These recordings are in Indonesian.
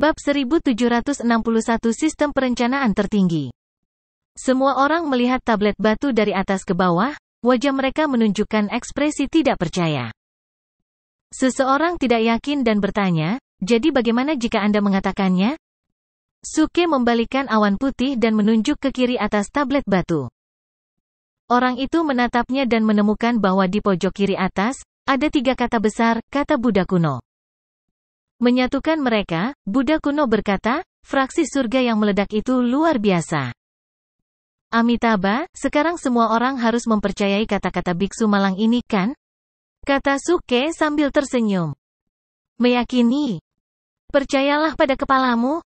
Bab 1761 Sistem Perencanaan Tertinggi Semua orang melihat tablet batu dari atas ke bawah, wajah mereka menunjukkan ekspresi tidak percaya. Seseorang tidak yakin dan bertanya, jadi bagaimana jika Anda mengatakannya? Suke membalikkan awan putih dan menunjuk ke kiri atas tablet batu. Orang itu menatapnya dan menemukan bahwa di pojok kiri atas, ada tiga kata besar, kata Buddha kuno. Menyatukan mereka, Buddha kuno berkata, fraksi surga yang meledak itu luar biasa. Amitabha, sekarang semua orang harus mempercayai kata-kata biksu malang ini kan? Kata Suke sambil tersenyum. Meyakini. Percayalah pada kepalamu.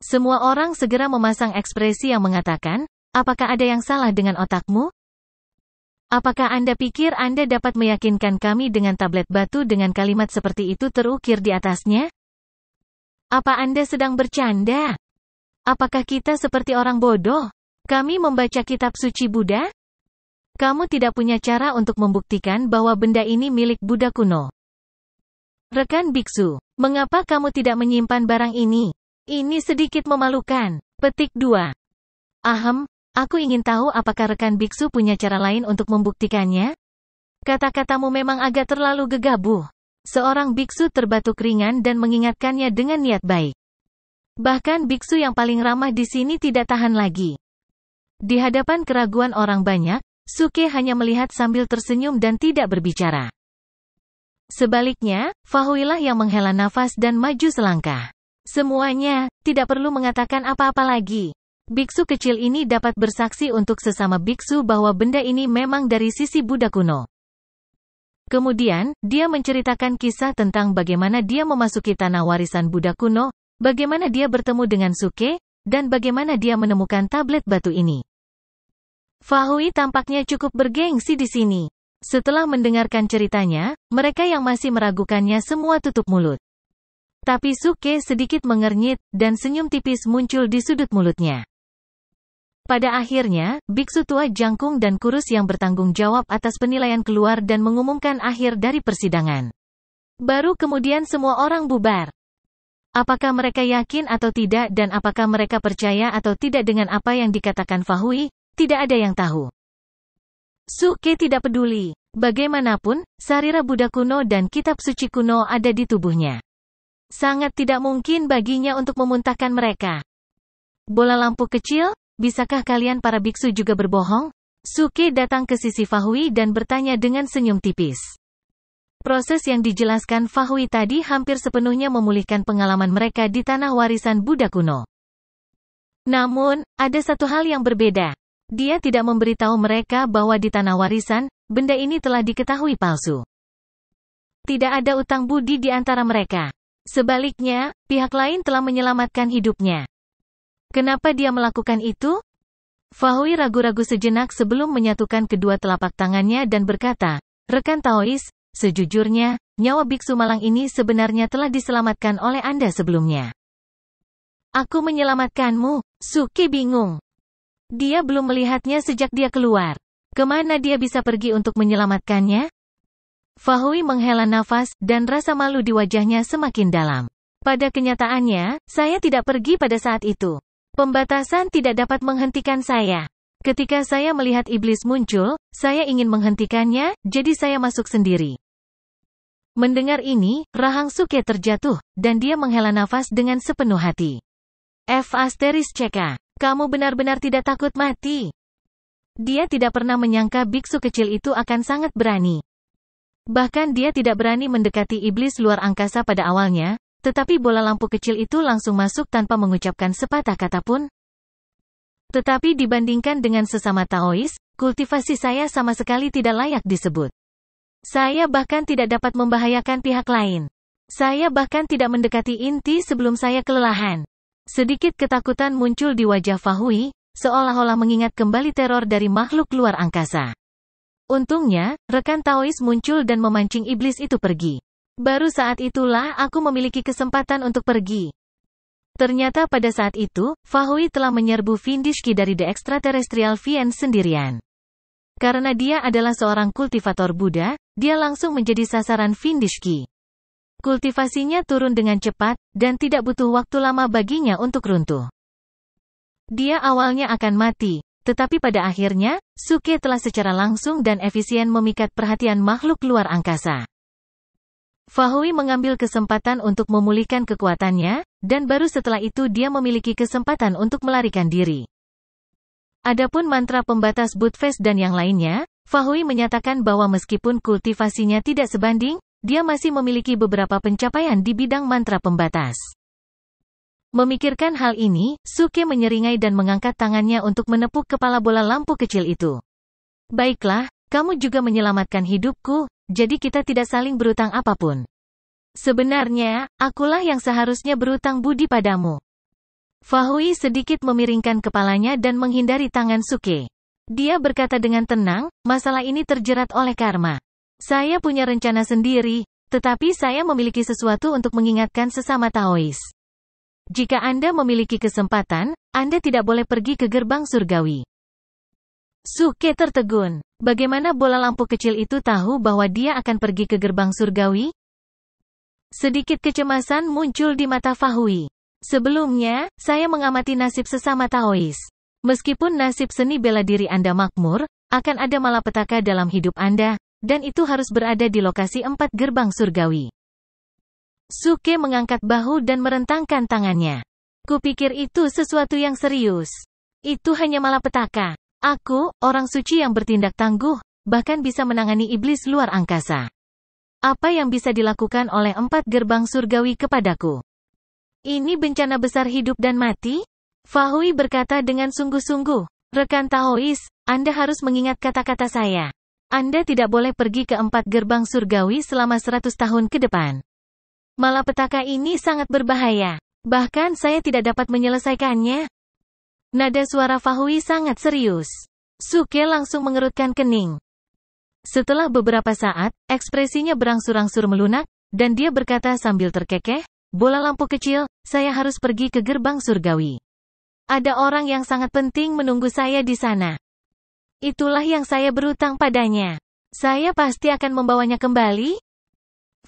Semua orang segera memasang ekspresi yang mengatakan, apakah ada yang salah dengan otakmu? Apakah Anda pikir Anda dapat meyakinkan kami dengan tablet batu dengan kalimat seperti itu terukir di atasnya? Apa Anda sedang bercanda? Apakah kita seperti orang bodoh? Kami membaca kitab suci Buddha? Kamu tidak punya cara untuk membuktikan bahwa benda ini milik Buddha kuno. Rekan biksu, mengapa kamu tidak menyimpan barang ini? Ini sedikit memalukan. Petik 2. Ahem. Aku ingin tahu apakah rekan biksu punya cara lain untuk membuktikannya? Kata-katamu memang agak terlalu gegabah. Seorang biksu terbatuk ringan dan mengingatkannya dengan niat baik. Bahkan biksu yang paling ramah di sini tidak tahan lagi. Di hadapan keraguan orang banyak, Suke hanya melihat sambil tersenyum dan tidak berbicara. Sebaliknya, Fahuilah yang menghela nafas dan maju selangkah. Semuanya, tidak perlu mengatakan apa-apa lagi. Biksu kecil ini dapat bersaksi untuk sesama biksu bahwa benda ini memang dari sisi Buddha kuno. Kemudian, dia menceritakan kisah tentang bagaimana dia memasuki tanah warisan Buddha kuno, bagaimana dia bertemu dengan Suke, dan bagaimana dia menemukan tablet batu ini. Fahui tampaknya cukup bergengsi di sini. Setelah mendengarkan ceritanya, mereka yang masih meragukannya semua tutup mulut. Tapi Suke sedikit mengernyit, dan senyum tipis muncul di sudut mulutnya. Pada akhirnya, biksu tua jangkung dan kurus yang bertanggung jawab atas penilaian keluar dan mengumumkan akhir dari persidangan. Baru kemudian semua orang bubar. Apakah mereka yakin atau tidak dan apakah mereka percaya atau tidak dengan apa yang dikatakan Fahui, tidak ada yang tahu. Suke tidak peduli. Bagaimanapun, sarira Buddha kuno dan kitab suci kuno ada di tubuhnya. Sangat tidak mungkin baginya untuk memuntahkan mereka. Bola lampu kecil, Bisakah kalian para biksu juga berbohong? Suke datang ke sisi Fahui dan bertanya dengan senyum tipis. Proses yang dijelaskan Fahui tadi hampir sepenuhnya memulihkan pengalaman mereka di tanah warisan Buddha kuno. Namun, ada satu hal yang berbeda. Dia tidak memberitahu mereka bahwa di tanah warisan, benda ini telah diketahui palsu. Tidak ada utang budi di antara mereka. Sebaliknya, pihak lain telah menyelamatkan hidupnya. Kenapa dia melakukan itu? Fahui ragu-ragu sejenak sebelum menyatukan kedua telapak tangannya dan berkata, Rekan Taois, sejujurnya, nyawa biksu malang ini sebenarnya telah diselamatkan oleh Anda sebelumnya. Aku menyelamatkanmu, Suki bingung. Dia belum melihatnya sejak dia keluar. Kemana dia bisa pergi untuk menyelamatkannya? Fahui menghela nafas dan rasa malu di wajahnya semakin dalam. Pada kenyataannya, saya tidak pergi pada saat itu. Pembatasan tidak dapat menghentikan saya. Ketika saya melihat iblis muncul, saya ingin menghentikannya, jadi saya masuk sendiri. Mendengar ini, Rahang Suke terjatuh, dan dia menghela nafas dengan sepenuh hati. F. Asteris CK, kamu benar-benar tidak takut mati. Dia tidak pernah menyangka biksu kecil itu akan sangat berani. Bahkan dia tidak berani mendekati iblis luar angkasa pada awalnya, tetapi bola lampu kecil itu langsung masuk tanpa mengucapkan sepatah kata pun. Tetapi dibandingkan dengan sesama Taois, kultivasi saya sama sekali tidak layak disebut. Saya bahkan tidak dapat membahayakan pihak lain. Saya bahkan tidak mendekati inti sebelum saya kelelahan. Sedikit ketakutan muncul di wajah Fahui, seolah-olah mengingat kembali teror dari makhluk luar angkasa. Untungnya, rekan Taois muncul dan memancing iblis itu pergi. Baru saat itulah aku memiliki kesempatan untuk pergi. Ternyata pada saat itu, Fahui telah menyerbu Vindishki dari The Extraterrestrial Vien sendirian. Karena dia adalah seorang kultivator Buddha, dia langsung menjadi sasaran Vindishki. Kultivasinya turun dengan cepat, dan tidak butuh waktu lama baginya untuk runtuh. Dia awalnya akan mati, tetapi pada akhirnya, Suke telah secara langsung dan efisien memikat perhatian makhluk luar angkasa. Fahui mengambil kesempatan untuk memulihkan kekuatannya, dan baru setelah itu dia memiliki kesempatan untuk melarikan diri. Adapun mantra pembatas Budfest dan yang lainnya, Fahui menyatakan bahwa meskipun kultivasinya tidak sebanding, dia masih memiliki beberapa pencapaian di bidang mantra pembatas. Memikirkan hal ini, Suke menyeringai dan mengangkat tangannya untuk menepuk kepala bola lampu kecil itu. Baiklah, kamu juga menyelamatkan hidupku, jadi kita tidak saling berutang apapun. Sebenarnya, akulah yang seharusnya berutang budi padamu. Fahui sedikit memiringkan kepalanya dan menghindari tangan Suke. Dia berkata dengan tenang, masalah ini terjerat oleh karma. Saya punya rencana sendiri, tetapi saya memiliki sesuatu untuk mengingatkan sesama Taois. Jika Anda memiliki kesempatan, Anda tidak boleh pergi ke gerbang surgawi. Suke tertegun. Bagaimana bola lampu kecil itu tahu bahwa dia akan pergi ke gerbang surgawi? Sedikit kecemasan muncul di mata Fahui. Sebelumnya, saya mengamati nasib sesama Taois. Meskipun nasib seni bela diri Anda makmur, akan ada malapetaka dalam hidup Anda, dan itu harus berada di lokasi empat gerbang surgawi. Suke mengangkat bahu dan merentangkan tangannya. Kupikir itu sesuatu yang serius. Itu hanya malapetaka. Aku, orang suci yang bertindak tangguh, bahkan bisa menangani iblis luar angkasa. Apa yang bisa dilakukan oleh empat gerbang surgawi kepadaku? Ini bencana besar hidup dan mati? Fahui berkata dengan sungguh-sungguh. Rekan Taois, Anda harus mengingat kata-kata saya. Anda tidak boleh pergi ke empat gerbang surgawi selama seratus tahun ke depan. Malapetaka ini sangat berbahaya. Bahkan saya tidak dapat menyelesaikannya. Nada suara Fahui sangat serius. Suke langsung mengerutkan kening. Setelah beberapa saat, ekspresinya berangsur-angsur melunak, dan dia berkata sambil terkekeh, Bola lampu kecil, saya harus pergi ke gerbang surgawi. Ada orang yang sangat penting menunggu saya di sana. Itulah yang saya berutang padanya. Saya pasti akan membawanya kembali.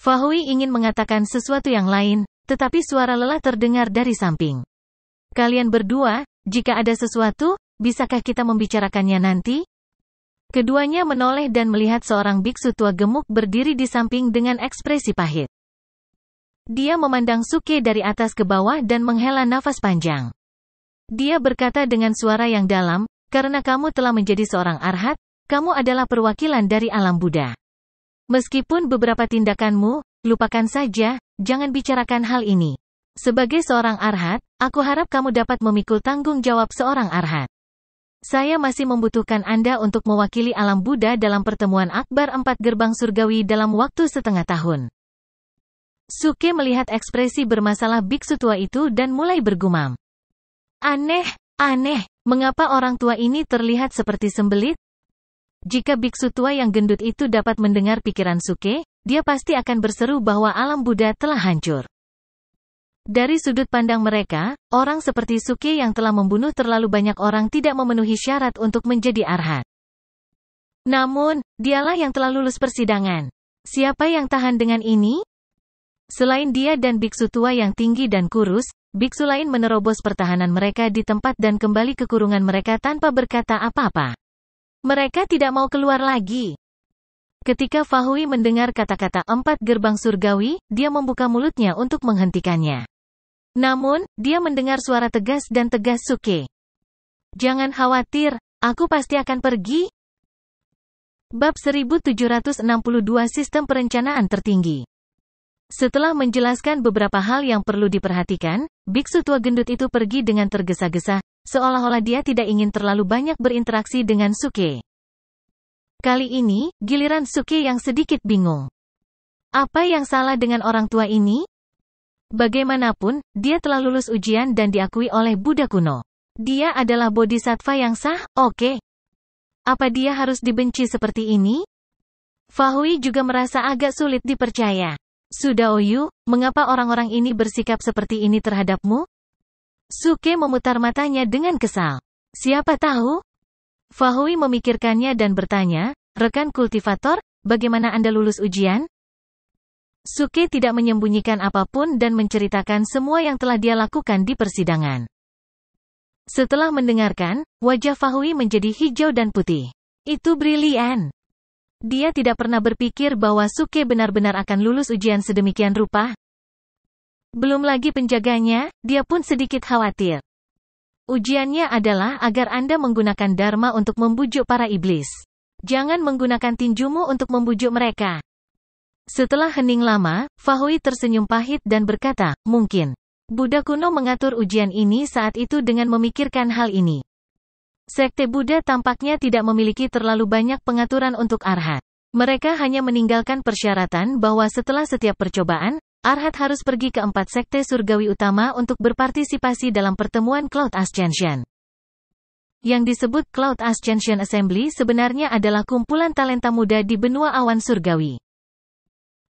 Fahui ingin mengatakan sesuatu yang lain, tetapi suara lelah terdengar dari samping. Kalian berdua, jika ada sesuatu, bisakah kita membicarakannya nanti? Keduanya menoleh dan melihat seorang biksu tua gemuk berdiri di samping dengan ekspresi pahit. Dia memandang Suke dari atas ke bawah dan menghela nafas panjang. Dia berkata dengan suara yang dalam, karena kamu telah menjadi seorang arhat, kamu adalah perwakilan dari alam Buddha. Meskipun beberapa tindakanmu, lupakan saja, jangan bicarakan hal ini. Sebagai seorang arhat, aku harap kamu dapat memikul tanggung jawab seorang arhat. Saya masih membutuhkan Anda untuk mewakili alam Buddha dalam pertemuan akbar empat gerbang surgawi dalam waktu setengah tahun. Suke melihat ekspresi bermasalah biksu tua itu dan mulai bergumam. Aneh, aneh, mengapa orang tua ini terlihat seperti sembelit? Jika biksu tua yang gendut itu dapat mendengar pikiran Suke, dia pasti akan berseru bahwa alam Buddha telah hancur. Dari sudut pandang mereka, orang seperti Suke yang telah membunuh terlalu banyak orang tidak memenuhi syarat untuk menjadi arhat. Namun, dialah yang telah lulus persidangan. Siapa yang tahan dengan ini? Selain dia dan biksu tua yang tinggi dan kurus, biksu lain menerobos pertahanan mereka di tempat dan kembali ke kurungan mereka tanpa berkata apa-apa. Mereka tidak mau keluar lagi. Ketika Fahui mendengar kata-kata empat gerbang surgawi, dia membuka mulutnya untuk menghentikannya. Namun, dia mendengar suara tegas dan tegas Suke. Jangan khawatir, aku pasti akan pergi. Bab 1762 Sistem Perencanaan Tertinggi Setelah menjelaskan beberapa hal yang perlu diperhatikan, biksu tua gendut itu pergi dengan tergesa-gesa, seolah-olah dia tidak ingin terlalu banyak berinteraksi dengan Suke. Kali ini, giliran Suke yang sedikit bingung. Apa yang salah dengan orang tua ini? Bagaimanapun, dia telah lulus ujian dan diakui oleh Buddha kuno. Dia adalah bodhisattva yang sah, oke. Okay. Apa dia harus dibenci seperti ini? Fahui juga merasa agak sulit dipercaya. Sudah Oyu, mengapa orang-orang ini bersikap seperti ini terhadapmu? Suke memutar matanya dengan kesal. Siapa tahu? Fahui memikirkannya dan bertanya, rekan kultivator, bagaimana Anda lulus ujian? Suke tidak menyembunyikan apapun dan menceritakan semua yang telah dia lakukan di persidangan. Setelah mendengarkan, wajah Fahui menjadi hijau dan putih. Itu brilian. Dia tidak pernah berpikir bahwa Suke benar-benar akan lulus ujian sedemikian rupa. Belum lagi penjaganya, dia pun sedikit khawatir. Ujiannya adalah agar Anda menggunakan Dharma untuk membujuk para iblis. Jangan menggunakan tinjumu untuk membujuk mereka. Setelah hening lama, Fahui tersenyum pahit dan berkata, mungkin. Buddha kuno mengatur ujian ini saat itu dengan memikirkan hal ini. Sekte Buddha tampaknya tidak memiliki terlalu banyak pengaturan untuk arhat. Mereka hanya meninggalkan persyaratan bahwa setelah setiap percobaan, arhat harus pergi ke empat sekte surgawi utama untuk berpartisipasi dalam pertemuan Cloud Ascension. Yang disebut Cloud Ascension Assembly sebenarnya adalah kumpulan talenta muda di benua awan surgawi.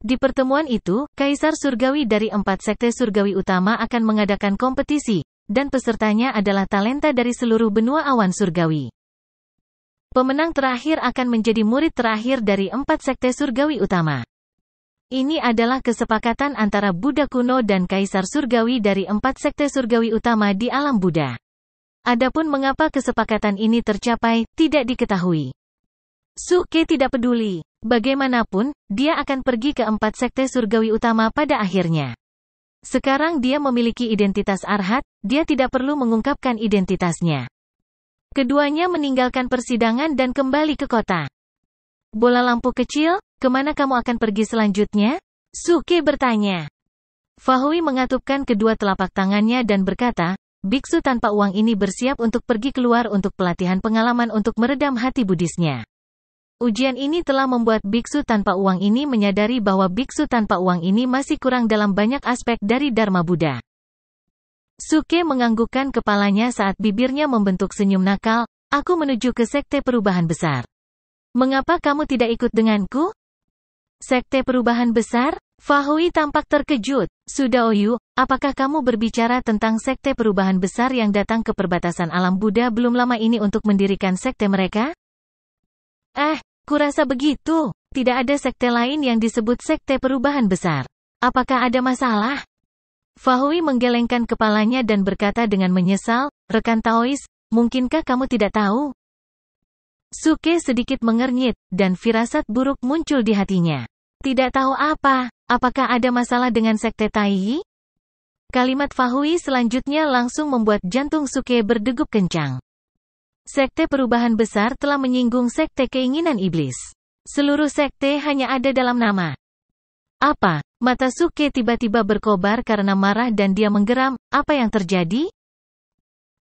Di pertemuan itu, Kaisar Surgawi dari empat sekte Surgawi utama akan mengadakan kompetisi, dan pesertanya adalah talenta dari seluruh benua awan Surgawi. Pemenang terakhir akan menjadi murid terakhir dari empat sekte Surgawi utama. Ini adalah kesepakatan antara Buddha kuno dan Kaisar Surgawi dari empat sekte Surgawi utama di alam Buddha. Adapun mengapa kesepakatan ini tercapai, tidak diketahui. Suke tidak peduli. Bagaimanapun, dia akan pergi ke empat sekte surgawi utama pada akhirnya. Sekarang dia memiliki identitas Arhat, dia tidak perlu mengungkapkan identitasnya. Keduanya meninggalkan persidangan dan kembali ke kota. Bola lampu kecil, kemana kamu akan pergi selanjutnya? Suke bertanya. Fahui mengatupkan kedua telapak tangannya dan berkata, Biksu tanpa uang ini bersiap untuk pergi keluar untuk pelatihan pengalaman untuk meredam hati Budisnya. Ujian ini telah membuat biksu tanpa uang ini menyadari bahwa biksu tanpa uang ini masih kurang dalam banyak aspek dari Dharma Buddha. Suke menganggukkan kepalanya saat bibirnya membentuk senyum nakal, aku menuju ke sekte perubahan besar. Mengapa kamu tidak ikut denganku? Sekte perubahan besar? Fahui tampak terkejut. Sudah Oyu, apakah kamu berbicara tentang sekte perubahan besar yang datang ke perbatasan alam Buddha belum lama ini untuk mendirikan sekte mereka? Eh, Kurasa begitu. Tidak ada sekte lain yang disebut sekte perubahan besar. Apakah ada masalah? Fahui menggelengkan kepalanya dan berkata dengan menyesal, rekan Taois, mungkinkah kamu tidak tahu? Suke sedikit mengernyit, dan firasat buruk muncul di hatinya. Tidak tahu apa, apakah ada masalah dengan sekte Taiyi? Kalimat Fahui selanjutnya langsung membuat jantung Suke berdegup kencang. Sekte perubahan besar telah menyinggung sekte keinginan iblis. Seluruh sekte hanya ada dalam nama. Apa? Mata Suke tiba-tiba berkobar karena marah dan dia menggeram, apa yang terjadi?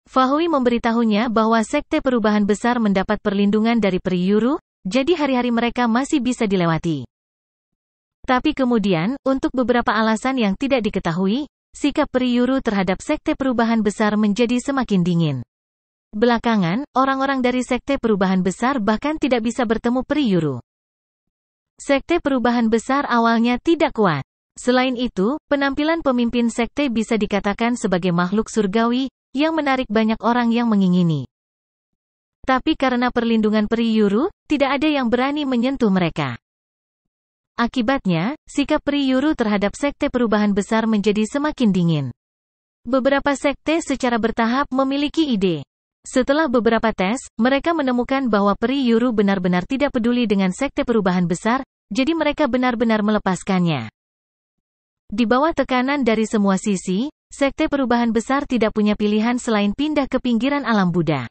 Fahui memberitahunya bahwa sekte perubahan besar mendapat perlindungan dari periyuru, jadi hari-hari mereka masih bisa dilewati. Tapi kemudian, untuk beberapa alasan yang tidak diketahui, sikap periyuru terhadap sekte perubahan besar menjadi semakin dingin. Belakangan, orang-orang dari Sekte Perubahan Besar bahkan tidak bisa bertemu Peri Yuru. Sekte Perubahan Besar awalnya tidak kuat. Selain itu, penampilan pemimpin sekte bisa dikatakan sebagai makhluk surgawi, yang menarik banyak orang yang mengingini. Tapi karena perlindungan Peri Yuru, tidak ada yang berani menyentuh mereka. Akibatnya, sikap Peri Yuru terhadap sekte perubahan besar menjadi semakin dingin. Beberapa sekte secara bertahap memiliki ide setelah beberapa tes, mereka menemukan bahwa peri Yuru benar-benar tidak peduli dengan sekte perubahan besar, jadi mereka benar-benar melepaskannya. Di bawah tekanan dari semua sisi, sekte perubahan besar tidak punya pilihan selain pindah ke pinggiran alam Buddha.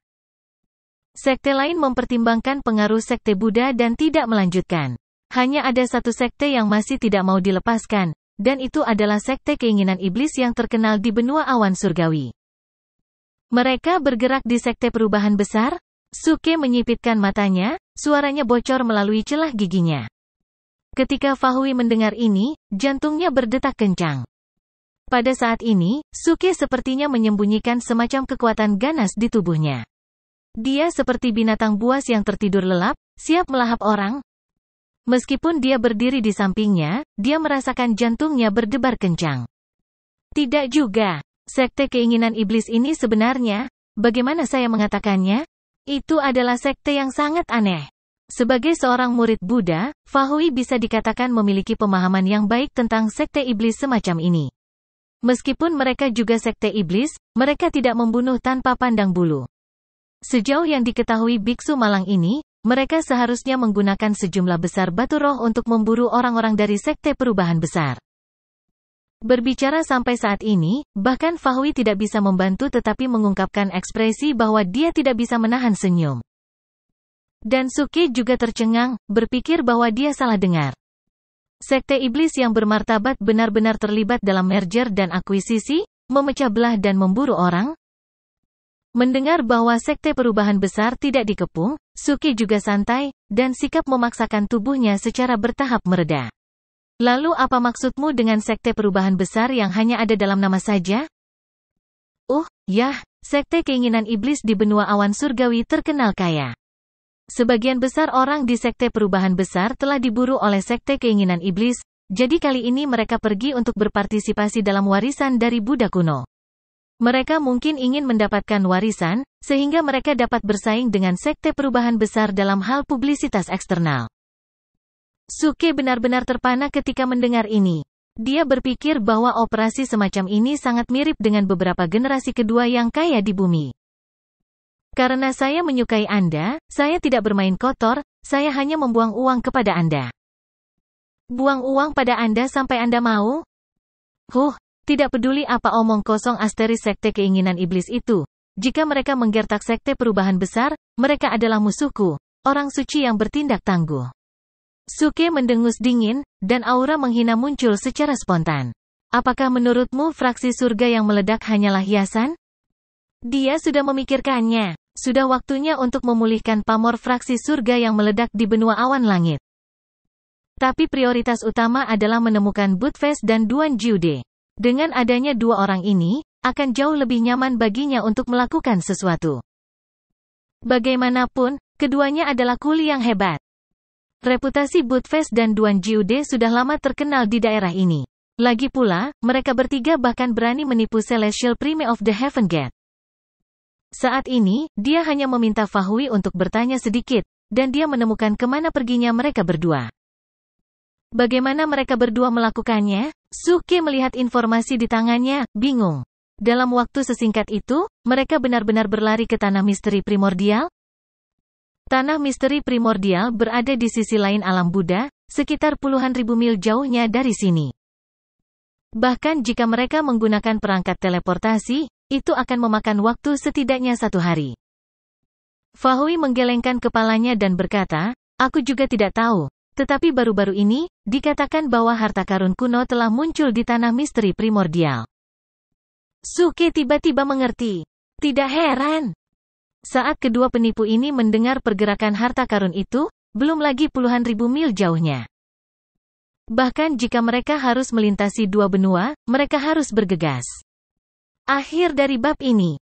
Sekte lain mempertimbangkan pengaruh sekte Buddha dan tidak melanjutkan. Hanya ada satu sekte yang masih tidak mau dilepaskan, dan itu adalah sekte keinginan iblis yang terkenal di benua awan surgawi. Mereka bergerak di sekte perubahan besar, Suke menyipitkan matanya, suaranya bocor melalui celah giginya. Ketika Fahui mendengar ini, jantungnya berdetak kencang. Pada saat ini, Suke sepertinya menyembunyikan semacam kekuatan ganas di tubuhnya. Dia seperti binatang buas yang tertidur lelap, siap melahap orang. Meskipun dia berdiri di sampingnya, dia merasakan jantungnya berdebar kencang. Tidak juga, Sekte keinginan iblis ini sebenarnya, bagaimana saya mengatakannya? Itu adalah sekte yang sangat aneh. Sebagai seorang murid Buddha, Fahui bisa dikatakan memiliki pemahaman yang baik tentang sekte iblis semacam ini. Meskipun mereka juga sekte iblis, mereka tidak membunuh tanpa pandang bulu. Sejauh yang diketahui biksu malang ini, mereka seharusnya menggunakan sejumlah besar batu roh untuk memburu orang-orang dari sekte perubahan besar. Berbicara sampai saat ini, bahkan Fahwi tidak bisa membantu tetapi mengungkapkan ekspresi bahwa dia tidak bisa menahan senyum. Dan Suki juga tercengang, berpikir bahwa dia salah dengar. Sekte iblis yang bermartabat benar-benar terlibat dalam merger dan akuisisi, memecah belah dan memburu orang. Mendengar bahwa sekte perubahan besar tidak dikepung, Suki juga santai, dan sikap memaksakan tubuhnya secara bertahap meredah. Lalu apa maksudmu dengan sekte perubahan besar yang hanya ada dalam nama saja? Uh, yah, sekte keinginan iblis di benua awan surgawi terkenal kaya. Sebagian besar orang di sekte perubahan besar telah diburu oleh sekte keinginan iblis, jadi kali ini mereka pergi untuk berpartisipasi dalam warisan dari Buddha kuno. Mereka mungkin ingin mendapatkan warisan, sehingga mereka dapat bersaing dengan sekte perubahan besar dalam hal publisitas eksternal. Suke benar-benar terpana ketika mendengar ini. Dia berpikir bahwa operasi semacam ini sangat mirip dengan beberapa generasi kedua yang kaya di bumi. Karena saya menyukai Anda, saya tidak bermain kotor, saya hanya membuang uang kepada Anda. Buang uang pada Anda sampai Anda mau? Huh, tidak peduli apa omong kosong asteris sekte keinginan iblis itu. Jika mereka menggertak sekte perubahan besar, mereka adalah musuhku, orang suci yang bertindak tangguh. Suke mendengus dingin, dan aura menghina muncul secara spontan. Apakah menurutmu fraksi surga yang meledak hanyalah hiasan? Dia sudah memikirkannya. Sudah waktunya untuk memulihkan pamor fraksi surga yang meledak di benua awan langit. Tapi prioritas utama adalah menemukan Budfest dan Duan Jude. Dengan adanya dua orang ini, akan jauh lebih nyaman baginya untuk melakukan sesuatu. Bagaimanapun, keduanya adalah kuli yang hebat. Reputasi Budfest dan Duan Jiude sudah lama terkenal di daerah ini. Lagi pula, mereka bertiga bahkan berani menipu Celestial Prime of the Heaven Gate. Saat ini, dia hanya meminta Fahui untuk bertanya sedikit, dan dia menemukan kemana perginya mereka berdua. Bagaimana mereka berdua melakukannya? Suke melihat informasi di tangannya, bingung. Dalam waktu sesingkat itu, mereka benar-benar berlari ke tanah misteri primordial, Tanah misteri primordial berada di sisi lain alam Buddha, sekitar puluhan ribu mil jauhnya dari sini. Bahkan jika mereka menggunakan perangkat teleportasi, itu akan memakan waktu setidaknya satu hari. Fahui menggelengkan kepalanya dan berkata, Aku juga tidak tahu, tetapi baru-baru ini, dikatakan bahwa harta karun kuno telah muncul di tanah misteri primordial. Suke tiba-tiba mengerti. Tidak heran, saat kedua penipu ini mendengar pergerakan harta karun itu, belum lagi puluhan ribu mil jauhnya. Bahkan jika mereka harus melintasi dua benua, mereka harus bergegas. Akhir dari bab ini.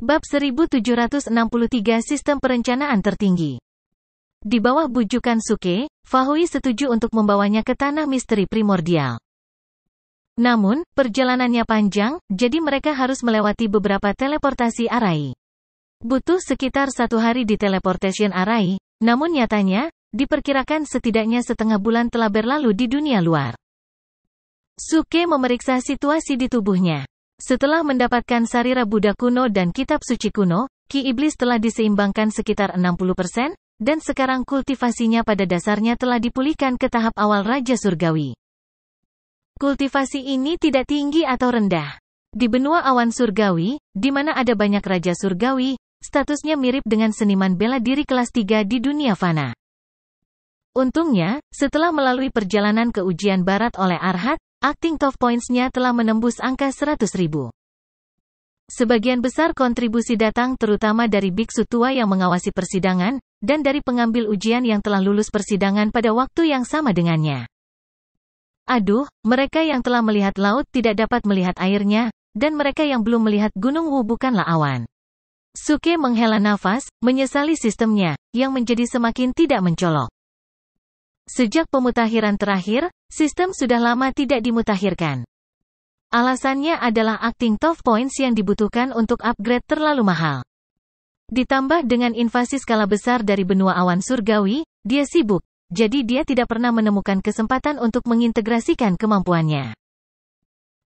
Bab 1763 Sistem Perencanaan Tertinggi. Di bawah bujukan Suke, Fahui setuju untuk membawanya ke tanah misteri primordial. Namun, perjalanannya panjang, jadi mereka harus melewati beberapa teleportasi arai. Butuh sekitar satu hari di teleportation Arai, namun nyatanya, diperkirakan setidaknya setengah bulan telah berlalu di dunia luar. Suke memeriksa situasi di tubuhnya. Setelah mendapatkan sarira Buddha kuno dan kitab suci kuno, Ki Iblis telah diseimbangkan sekitar 60%, dan sekarang kultivasinya pada dasarnya telah dipulihkan ke tahap awal Raja Surgawi. Kultivasi ini tidak tinggi atau rendah. Di benua awan surgawi, di mana ada banyak raja surgawi, Statusnya mirip dengan seniman bela diri kelas 3 di dunia fana. Untungnya, setelah melalui perjalanan ke ujian barat oleh Arhat, acting top points-nya telah menembus angka 100 ribu. Sebagian besar kontribusi datang terutama dari biksu tua yang mengawasi persidangan, dan dari pengambil ujian yang telah lulus persidangan pada waktu yang sama dengannya. Aduh, mereka yang telah melihat laut tidak dapat melihat airnya, dan mereka yang belum melihat gunung Wu bukanlah awan. Suke menghela nafas, menyesali sistemnya, yang menjadi semakin tidak mencolok. Sejak pemutahiran terakhir, sistem sudah lama tidak dimutahirkan. Alasannya adalah acting tough points yang dibutuhkan untuk upgrade terlalu mahal. Ditambah dengan invasi skala besar dari benua awan surgawi, dia sibuk, jadi dia tidak pernah menemukan kesempatan untuk mengintegrasikan kemampuannya.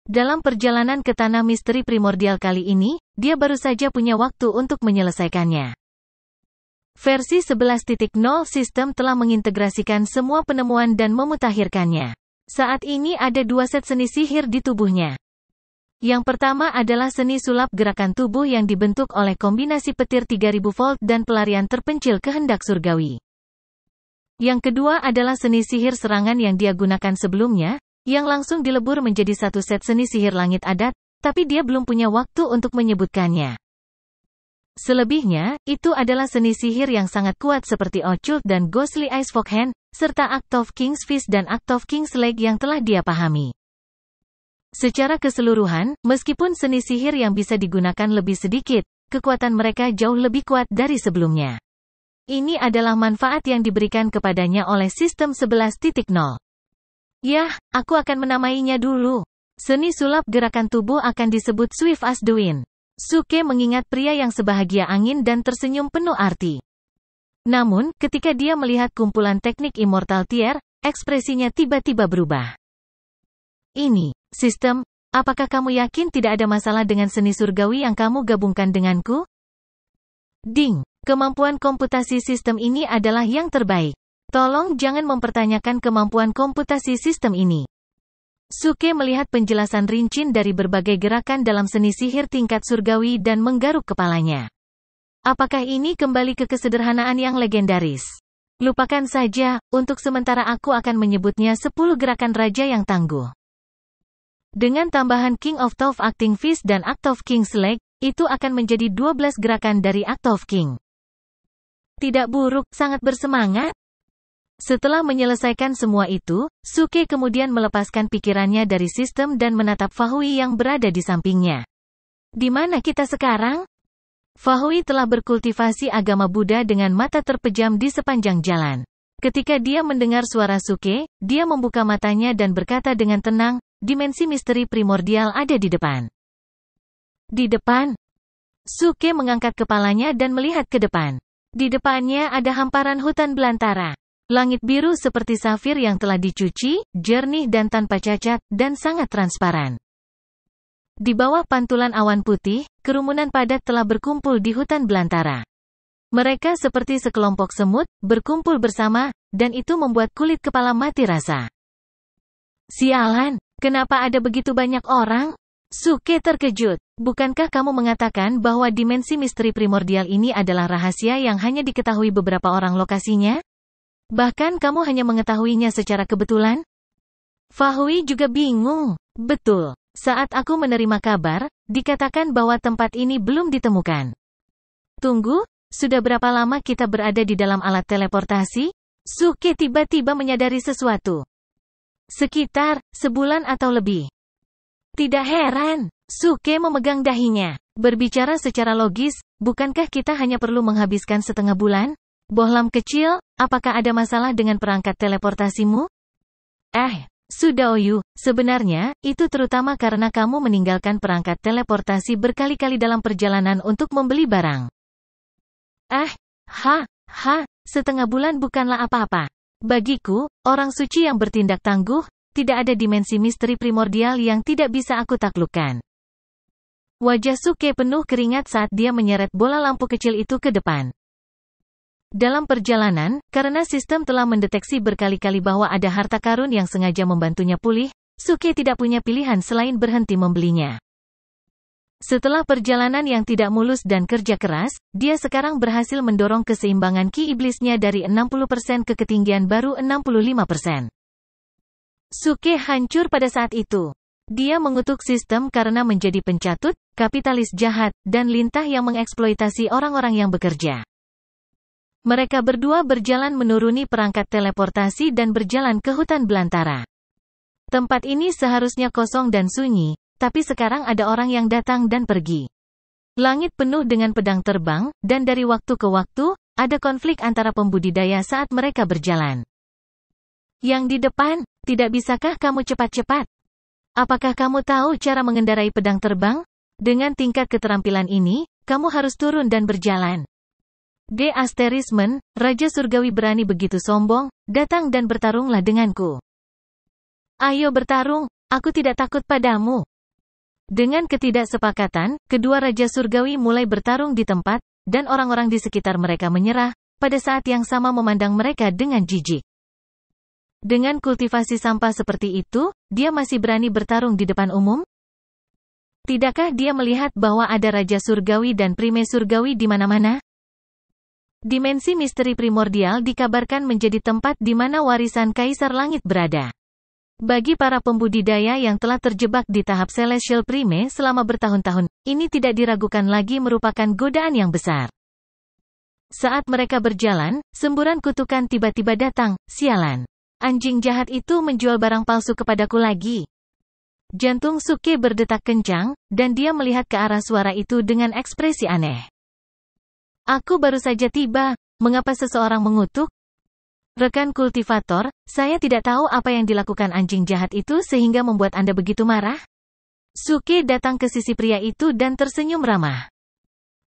Dalam perjalanan ke tanah misteri primordial kali ini, dia baru saja punya waktu untuk menyelesaikannya. Versi 11.0 sistem telah mengintegrasikan semua penemuan dan memutakhirkannya. Saat ini ada dua set seni sihir di tubuhnya. Yang pertama adalah seni sulap gerakan tubuh yang dibentuk oleh kombinasi petir 3000 volt dan pelarian terpencil kehendak surgawi. Yang kedua adalah seni sihir serangan yang dia gunakan sebelumnya, yang langsung dilebur menjadi satu set seni sihir langit adat, tapi dia belum punya waktu untuk menyebutkannya. Selebihnya, itu adalah seni sihir yang sangat kuat seperti Ochult dan Ghostly Ice Fog serta Act of King's Fist dan Act of King's Leg yang telah dia pahami. Secara keseluruhan, meskipun seni sihir yang bisa digunakan lebih sedikit, kekuatan mereka jauh lebih kuat dari sebelumnya. Ini adalah manfaat yang diberikan kepadanya oleh sistem 11.0. Yah, aku akan menamainya dulu. Seni sulap gerakan tubuh akan disebut swift as the wind. Suke mengingat pria yang sebahagia angin dan tersenyum penuh arti. Namun, ketika dia melihat kumpulan teknik Immortal Tier, ekspresinya tiba-tiba berubah. Ini, sistem, apakah kamu yakin tidak ada masalah dengan seni surgawi yang kamu gabungkan denganku? Ding, kemampuan komputasi sistem ini adalah yang terbaik. Tolong jangan mempertanyakan kemampuan komputasi sistem ini. Suke melihat penjelasan rincin dari berbagai gerakan dalam seni sihir tingkat surgawi dan menggaruk kepalanya. Apakah ini kembali ke kesederhanaan yang legendaris? Lupakan saja, untuk sementara aku akan menyebutnya 10 gerakan raja yang tangguh. Dengan tambahan King of Tov Acting Fist dan Act of King's Leg, itu akan menjadi 12 gerakan dari Act of King. Tidak buruk, sangat bersemangat. Setelah menyelesaikan semua itu, Suke kemudian melepaskan pikirannya dari sistem dan menatap Fahui yang berada di sampingnya. Di mana kita sekarang? Fahui telah berkultivasi agama Buddha dengan mata terpejam di sepanjang jalan. Ketika dia mendengar suara Suke, dia membuka matanya dan berkata dengan tenang, dimensi misteri primordial ada di depan. Di depan? Suke mengangkat kepalanya dan melihat ke depan. Di depannya ada hamparan hutan belantara. Langit biru seperti safir yang telah dicuci, jernih dan tanpa cacat, dan sangat transparan. Di bawah pantulan awan putih, kerumunan padat telah berkumpul di hutan belantara. Mereka seperti sekelompok semut, berkumpul bersama, dan itu membuat kulit kepala mati rasa. Sialan, kenapa ada begitu banyak orang? Suke terkejut. Bukankah kamu mengatakan bahwa dimensi misteri primordial ini adalah rahasia yang hanya diketahui beberapa orang lokasinya? Bahkan kamu hanya mengetahuinya secara kebetulan? Fahui juga bingung. Betul. Saat aku menerima kabar, dikatakan bahwa tempat ini belum ditemukan. Tunggu, sudah berapa lama kita berada di dalam alat teleportasi? Suke tiba-tiba menyadari sesuatu. Sekitar sebulan atau lebih. Tidak heran, Suke memegang dahinya. Berbicara secara logis, bukankah kita hanya perlu menghabiskan setengah bulan? Bohlam kecil, apakah ada masalah dengan perangkat teleportasimu? Eh, sudah Oyu, sebenarnya, itu terutama karena kamu meninggalkan perangkat teleportasi berkali-kali dalam perjalanan untuk membeli barang. Eh, ha, ha, setengah bulan bukanlah apa-apa. Bagiku, orang suci yang bertindak tangguh, tidak ada dimensi misteri primordial yang tidak bisa aku taklukkan. Wajah Suke penuh keringat saat dia menyeret bola lampu kecil itu ke depan. Dalam perjalanan, karena sistem telah mendeteksi berkali-kali bahwa ada harta karun yang sengaja membantunya pulih, Suke tidak punya pilihan selain berhenti membelinya. Setelah perjalanan yang tidak mulus dan kerja keras, dia sekarang berhasil mendorong keseimbangan ki iblisnya dari 60% ke ketinggian baru 65%. Suke hancur pada saat itu. Dia mengutuk sistem karena menjadi pencatut, kapitalis jahat, dan lintah yang mengeksploitasi orang-orang yang bekerja. Mereka berdua berjalan menuruni perangkat teleportasi dan berjalan ke hutan belantara. Tempat ini seharusnya kosong dan sunyi, tapi sekarang ada orang yang datang dan pergi. Langit penuh dengan pedang terbang, dan dari waktu ke waktu, ada konflik antara pembudidaya saat mereka berjalan. Yang di depan, tidak bisakah kamu cepat-cepat? Apakah kamu tahu cara mengendarai pedang terbang? Dengan tingkat keterampilan ini, kamu harus turun dan berjalan. D. Asterismen, Raja Surgawi berani begitu sombong, datang dan bertarunglah denganku. Ayo bertarung, aku tidak takut padamu. Dengan ketidaksepakatan, kedua Raja Surgawi mulai bertarung di tempat, dan orang-orang di sekitar mereka menyerah, pada saat yang sama memandang mereka dengan jijik. Dengan kultivasi sampah seperti itu, dia masih berani bertarung di depan umum? Tidakkah dia melihat bahwa ada Raja Surgawi dan Prime Surgawi di mana-mana? Dimensi misteri primordial dikabarkan menjadi tempat di mana warisan Kaisar Langit berada. Bagi para pembudidaya yang telah terjebak di tahap Celestial Prime selama bertahun-tahun, ini tidak diragukan lagi merupakan godaan yang besar. Saat mereka berjalan, semburan kutukan tiba-tiba datang, sialan. Anjing jahat itu menjual barang palsu kepadaku lagi. Jantung Suke berdetak kencang, dan dia melihat ke arah suara itu dengan ekspresi aneh. Aku baru saja tiba. Mengapa seseorang mengutuk? Rekan kultivator, saya tidak tahu apa yang dilakukan anjing jahat itu sehingga membuat Anda begitu marah. Suke datang ke sisi pria itu dan tersenyum ramah.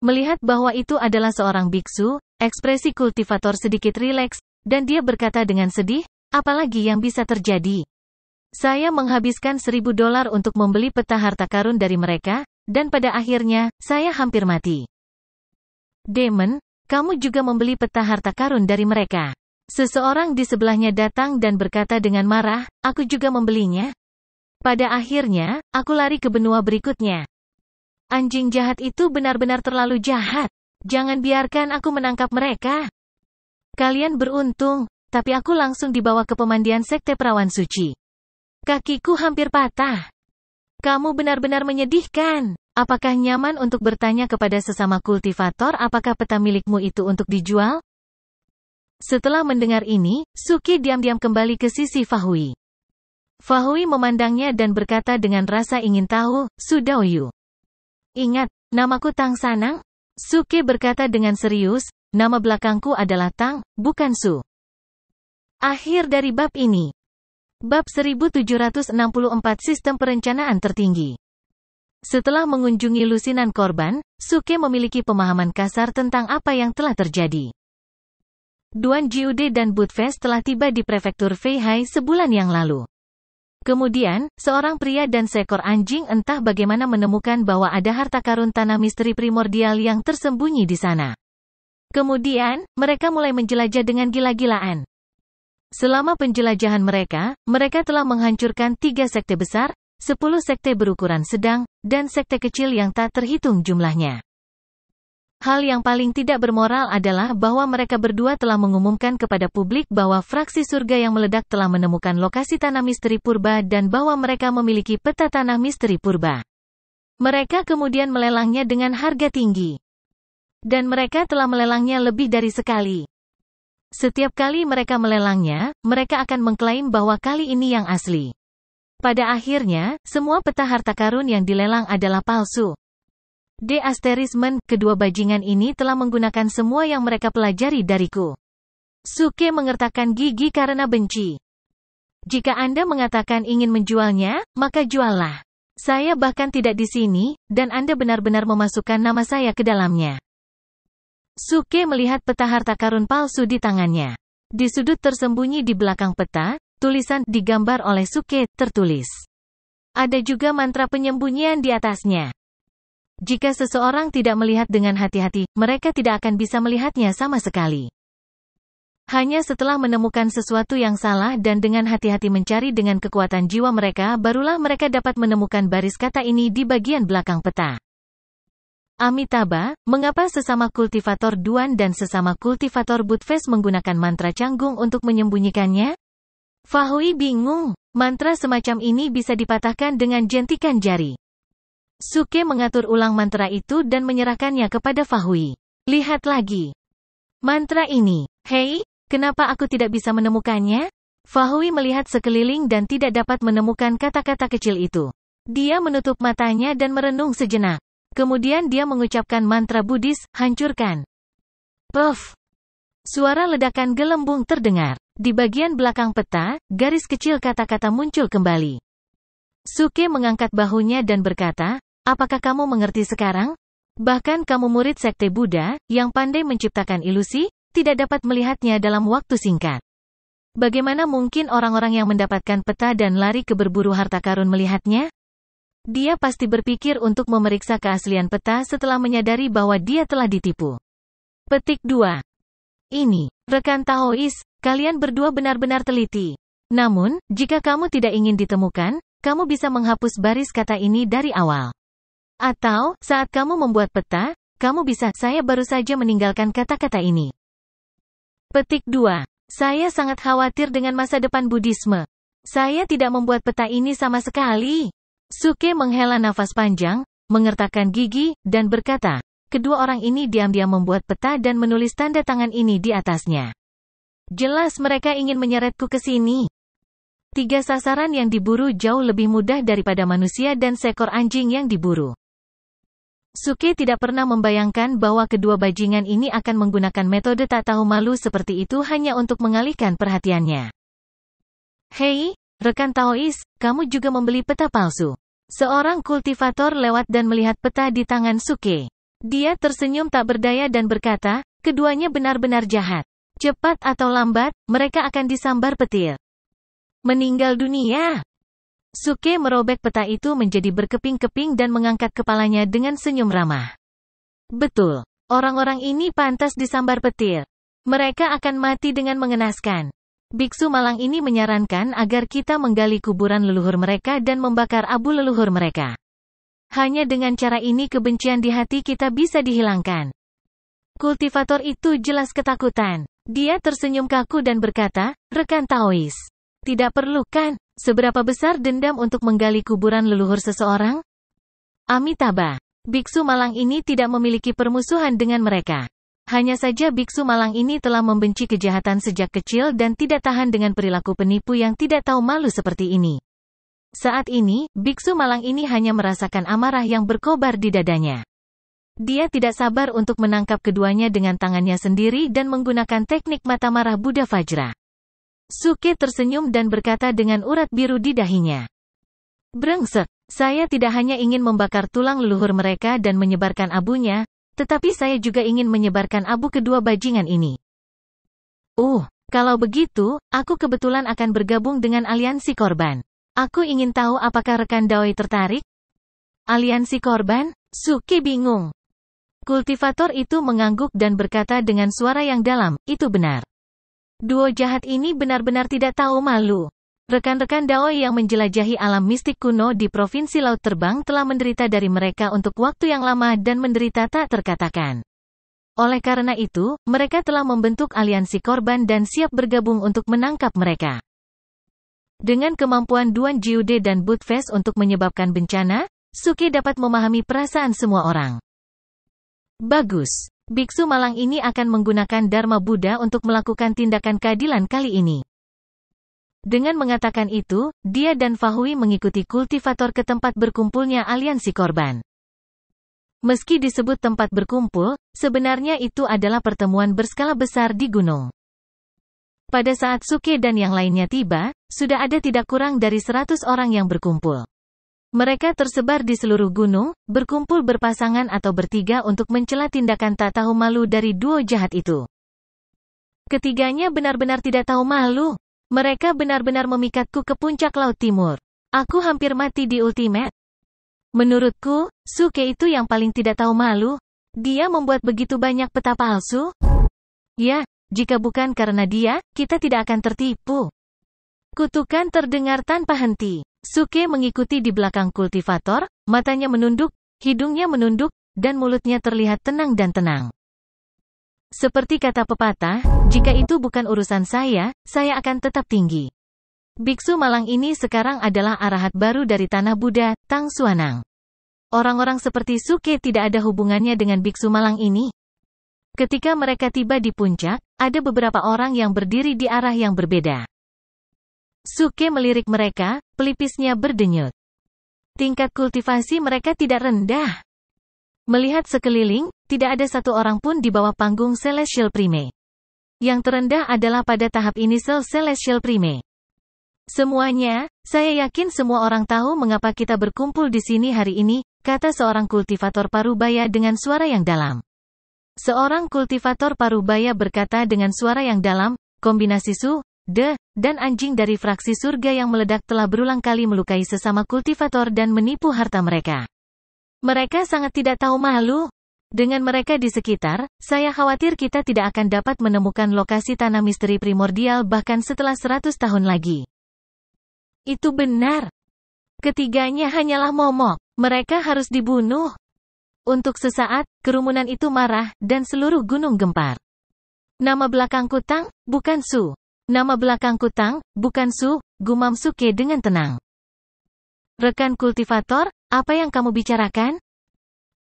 Melihat bahwa itu adalah seorang biksu, ekspresi kultivator sedikit rileks, dan dia berkata dengan sedih, apalagi yang bisa terjadi. Saya menghabiskan seribu dolar untuk membeli peta harta karun dari mereka, dan pada akhirnya, saya hampir mati. Demon, kamu juga membeli peta harta karun dari mereka. Seseorang di sebelahnya datang dan berkata dengan marah, aku juga membelinya. Pada akhirnya, aku lari ke benua berikutnya. Anjing jahat itu benar-benar terlalu jahat. Jangan biarkan aku menangkap mereka. Kalian beruntung, tapi aku langsung dibawa ke pemandian sekte perawan suci. Kakiku hampir patah. Kamu benar-benar menyedihkan. Apakah nyaman untuk bertanya kepada sesama kultivator apakah peta milikmu itu untuk dijual? Setelah mendengar ini, Suki diam-diam kembali ke sisi Fahui. Fahui memandangnya dan berkata dengan rasa ingin tahu, Sudaoyu. Ingat, namaku Tang Sanang? Suki berkata dengan serius, nama belakangku adalah Tang, bukan Su. Akhir dari bab ini. Bab 1764 Sistem Perencanaan Tertinggi. Setelah mengunjungi lusinan korban, Suke memiliki pemahaman kasar tentang apa yang telah terjadi. Duan Jiude dan Budves telah tiba di prefektur Feihai sebulan yang lalu. Kemudian, seorang pria dan seekor anjing entah bagaimana menemukan bahwa ada harta karun tanah misteri primordial yang tersembunyi di sana. Kemudian, mereka mulai menjelajah dengan gila-gilaan. Selama penjelajahan mereka, mereka telah menghancurkan tiga sekte besar, 10 sekte berukuran sedang, dan sekte kecil yang tak terhitung jumlahnya. Hal yang paling tidak bermoral adalah bahwa mereka berdua telah mengumumkan kepada publik bahwa fraksi surga yang meledak telah menemukan lokasi tanah misteri purba dan bahwa mereka memiliki peta tanah misteri purba. Mereka kemudian melelangnya dengan harga tinggi. Dan mereka telah melelangnya lebih dari sekali. Setiap kali mereka melelangnya, mereka akan mengklaim bahwa kali ini yang asli. Pada akhirnya, semua peta harta karun yang dilelang adalah palsu. De Asterismen, kedua bajingan ini telah menggunakan semua yang mereka pelajari dariku. Suke mengertakkan gigi karena benci. Jika Anda mengatakan ingin menjualnya, maka juallah. Saya bahkan tidak di sini, dan Anda benar-benar memasukkan nama saya ke dalamnya. Suke melihat peta harta karun palsu di tangannya. Di sudut tersembunyi di belakang peta, tulisan digambar oleh Suke, tertulis. Ada juga mantra penyembunyian di atasnya. Jika seseorang tidak melihat dengan hati-hati, mereka tidak akan bisa melihatnya sama sekali. Hanya setelah menemukan sesuatu yang salah dan dengan hati-hati mencari dengan kekuatan jiwa mereka, barulah mereka dapat menemukan baris kata ini di bagian belakang peta. Amitabha, mengapa sesama kultivator Duan dan sesama kultivator Budves menggunakan mantra canggung untuk menyembunyikannya? Fahui bingung, mantra semacam ini bisa dipatahkan dengan jentikan jari. Suke mengatur ulang mantra itu dan menyerahkannya kepada Fahui. Lihat lagi. Mantra ini, hei, kenapa aku tidak bisa menemukannya? Fahui melihat sekeliling dan tidak dapat menemukan kata-kata kecil itu. Dia menutup matanya dan merenung sejenak. Kemudian dia mengucapkan mantra Buddhis, hancurkan. Puff. Suara ledakan gelembung terdengar. Di bagian belakang peta, garis kecil kata-kata muncul kembali. Suke mengangkat bahunya dan berkata, apakah kamu mengerti sekarang? Bahkan kamu murid sekte Buddha, yang pandai menciptakan ilusi, tidak dapat melihatnya dalam waktu singkat. Bagaimana mungkin orang-orang yang mendapatkan peta dan lari ke berburu harta karun melihatnya? Dia pasti berpikir untuk memeriksa keaslian peta setelah menyadari bahwa dia telah ditipu. Petik 2. Ini, rekan Tahois. Kalian berdua benar-benar teliti. Namun, jika kamu tidak ingin ditemukan, kamu bisa menghapus baris kata ini dari awal. Atau, saat kamu membuat peta, kamu bisa, saya baru saja meninggalkan kata-kata ini. Petik 2. Saya sangat khawatir dengan masa depan Budisme. Saya tidak membuat peta ini sama sekali. Suke menghela nafas panjang, mengertakkan gigi, dan berkata, kedua orang ini diam-diam membuat peta dan menulis tanda tangan ini di atasnya. Jelas mereka ingin menyeretku ke sini. Tiga sasaran yang diburu jauh lebih mudah daripada manusia dan seekor anjing yang diburu. Suke tidak pernah membayangkan bahwa kedua bajingan ini akan menggunakan metode tak tahu malu seperti itu hanya untuk mengalihkan perhatiannya. Hei, rekan Taois, kamu juga membeli peta palsu. Seorang kultivator lewat dan melihat peta di tangan Suke. Dia tersenyum tak berdaya dan berkata, keduanya benar-benar jahat. Cepat atau lambat, mereka akan disambar petir. Meninggal dunia. Suke merobek peta itu menjadi berkeping-keping dan mengangkat kepalanya dengan senyum ramah. Betul. Orang-orang ini pantas disambar petir. Mereka akan mati dengan mengenaskan. Biksu malang ini menyarankan agar kita menggali kuburan leluhur mereka dan membakar abu leluhur mereka. Hanya dengan cara ini kebencian di hati kita bisa dihilangkan. Kultivator itu jelas ketakutan. Dia tersenyum kaku dan berkata, rekan Taois. Tidak perlu kan, seberapa besar dendam untuk menggali kuburan leluhur seseorang? Amitabha. Biksu malang ini tidak memiliki permusuhan dengan mereka. Hanya saja biksu malang ini telah membenci kejahatan sejak kecil dan tidak tahan dengan perilaku penipu yang tidak tahu malu seperti ini. Saat ini, biksu malang ini hanya merasakan amarah yang berkobar di dadanya. Dia tidak sabar untuk menangkap keduanya dengan tangannya sendiri dan menggunakan teknik mata marah Buddha Fajra. Suke tersenyum dan berkata dengan urat biru di dahinya. Brengsek, saya tidak hanya ingin membakar tulang leluhur mereka dan menyebarkan abunya, tetapi saya juga ingin menyebarkan abu kedua bajingan ini. Uh, kalau begitu, aku kebetulan akan bergabung dengan aliansi korban. Aku ingin tahu apakah rekan Daoi tertarik? Aliansi korban? Suki bingung. Kultivator itu mengangguk dan berkata dengan suara yang dalam, itu benar. Duo jahat ini benar-benar tidak tahu malu. Rekan-rekan Dao yang menjelajahi alam mistik kuno di Provinsi Laut Terbang telah menderita dari mereka untuk waktu yang lama dan menderita tak terkatakan. Oleh karena itu, mereka telah membentuk aliansi korban dan siap bergabung untuk menangkap mereka. Dengan kemampuan Duan Jiude dan Butfes untuk menyebabkan bencana, Suki dapat memahami perasaan semua orang. Bagus. Biksu malang ini akan menggunakan Dharma Buddha untuk melakukan tindakan keadilan kali ini. Dengan mengatakan itu, dia dan Fahui mengikuti kultivator ke tempat berkumpulnya aliansi korban. Meski disebut tempat berkumpul, sebenarnya itu adalah pertemuan berskala besar di gunung. Pada saat Suke dan yang lainnya tiba, sudah ada tidak kurang dari 100 orang yang berkumpul. Mereka tersebar di seluruh gunung, berkumpul berpasangan atau bertiga untuk mencela tindakan tak tahu malu dari duo jahat itu. Ketiganya benar-benar tidak tahu malu. Mereka benar-benar memikatku ke puncak laut timur. Aku hampir mati di ultimate. Menurutku, Suke itu yang paling tidak tahu malu. Dia membuat begitu banyak peta palsu. Ya, jika bukan karena dia, kita tidak akan tertipu. Kutukan terdengar tanpa henti. Suke mengikuti di belakang kultivator, matanya menunduk, hidungnya menunduk, dan mulutnya terlihat tenang dan tenang. Seperti kata pepatah, jika itu bukan urusan saya, saya akan tetap tinggi. Biksu Malang ini sekarang adalah arahat baru dari tanah Buddha, Tang Suanang. Orang-orang seperti Suke tidak ada hubungannya dengan Biksu Malang ini. Ketika mereka tiba di puncak, ada beberapa orang yang berdiri di arah yang berbeda. Suke melirik mereka, pelipisnya berdenyut. Tingkat kultivasi mereka tidak rendah. Melihat sekeliling, tidak ada satu orang pun di bawah panggung Celestial Prime. Yang terendah adalah pada tahap inisial Celestial Prime. Semuanya, saya yakin semua orang tahu mengapa kita berkumpul di sini hari ini, kata seorang kultivator parubaya dengan suara yang dalam. Seorang kultivator parubaya berkata dengan suara yang dalam, kombinasi su, The, dan anjing dari fraksi surga yang meledak telah berulang kali melukai sesama kultivator dan menipu harta mereka. Mereka sangat tidak tahu malu. Dengan mereka di sekitar, saya khawatir kita tidak akan dapat menemukan lokasi tanah misteri primordial bahkan setelah 100 tahun lagi. Itu benar. Ketiganya hanyalah momok. Mereka harus dibunuh. Untuk sesaat, kerumunan itu marah, dan seluruh gunung gempar. Nama belakang Kutang bukan Su. Nama belakang Kutang, bukan Su, gumam Suke dengan tenang. Rekan kultivator, apa yang kamu bicarakan?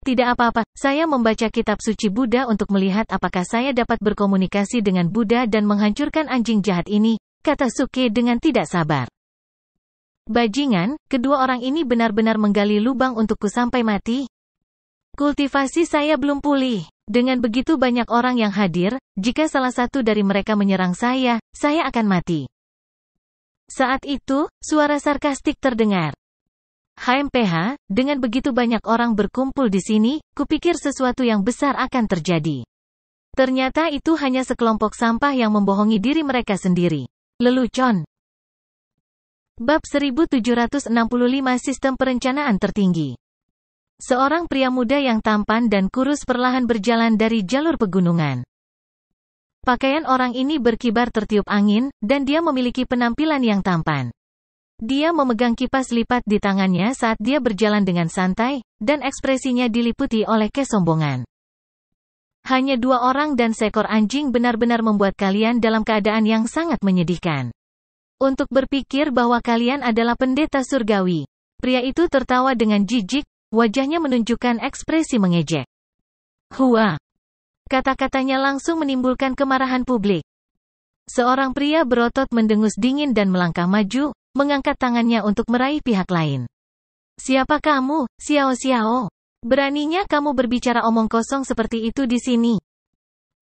Tidak apa-apa, saya membaca kitab suci Buddha untuk melihat apakah saya dapat berkomunikasi dengan Buddha dan menghancurkan anjing jahat ini, kata Suke dengan tidak sabar. Bajingan, kedua orang ini benar-benar menggali lubang untukku sampai mati. Kultivasi saya belum pulih. Dengan begitu banyak orang yang hadir, jika salah satu dari mereka menyerang saya, saya akan mati. Saat itu, suara sarkastik terdengar. HMPH, dengan begitu banyak orang berkumpul di sini, kupikir sesuatu yang besar akan terjadi. Ternyata itu hanya sekelompok sampah yang membohongi diri mereka sendiri. Lelucon. Bab 1765 Sistem Perencanaan Tertinggi Seorang pria muda yang tampan dan kurus perlahan berjalan dari jalur pegunungan. Pakaian orang ini berkibar tertiup angin, dan dia memiliki penampilan yang tampan. Dia memegang kipas lipat di tangannya saat dia berjalan dengan santai, dan ekspresinya diliputi oleh kesombongan. Hanya dua orang dan seekor anjing benar-benar membuat kalian dalam keadaan yang sangat menyedihkan. Untuk berpikir bahwa kalian adalah pendeta surgawi. Pria itu tertawa dengan jijik, Wajahnya menunjukkan ekspresi mengejek. Hua. Kata-katanya langsung menimbulkan kemarahan publik. Seorang pria berotot mendengus dingin dan melangkah maju, mengangkat tangannya untuk meraih pihak lain. Siapa kamu, Xiao Xiao? Beraninya kamu berbicara omong kosong seperti itu di sini.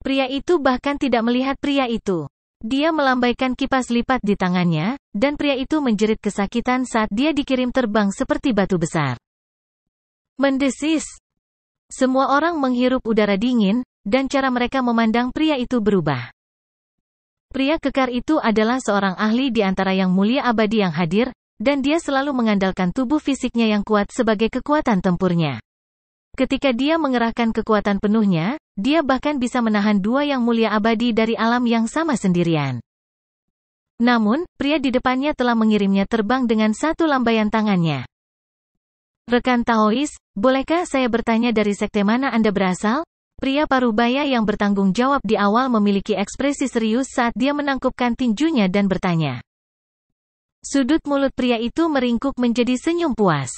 Pria itu bahkan tidak melihat pria itu. Dia melambaikan kipas lipat di tangannya, dan pria itu menjerit kesakitan saat dia dikirim terbang seperti batu besar. Mendesis. Semua orang menghirup udara dingin, dan cara mereka memandang pria itu berubah. Pria kekar itu adalah seorang ahli di antara yang mulia abadi yang hadir, dan dia selalu mengandalkan tubuh fisiknya yang kuat sebagai kekuatan tempurnya. Ketika dia mengerahkan kekuatan penuhnya, dia bahkan bisa menahan dua yang mulia abadi dari alam yang sama sendirian. Namun, pria di depannya telah mengirimnya terbang dengan satu lambaian tangannya. Rekan Taois, bolehkah saya bertanya dari sekte mana Anda berasal? Pria parubaya yang bertanggung jawab di awal memiliki ekspresi serius saat dia menangkupkan tinjunya dan bertanya. Sudut mulut pria itu meringkuk menjadi senyum puas.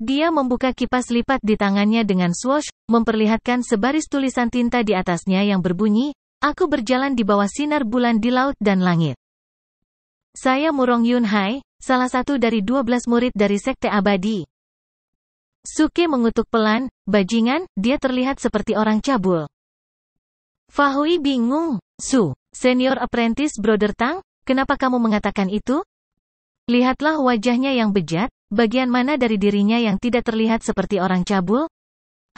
Dia membuka kipas lipat di tangannya dengan swash, memperlihatkan sebaris tulisan tinta di atasnya yang berbunyi, Aku berjalan di bawah sinar bulan di laut dan langit. Saya Murong Yun Hai, salah satu dari 12 murid dari Sekte Abadi, Suke mengutuk pelan, bajingan, dia terlihat seperti orang cabul. Fahui bingung, Su, senior apprentice brother Tang, kenapa kamu mengatakan itu? Lihatlah wajahnya yang bejat, bagian mana dari dirinya yang tidak terlihat seperti orang cabul?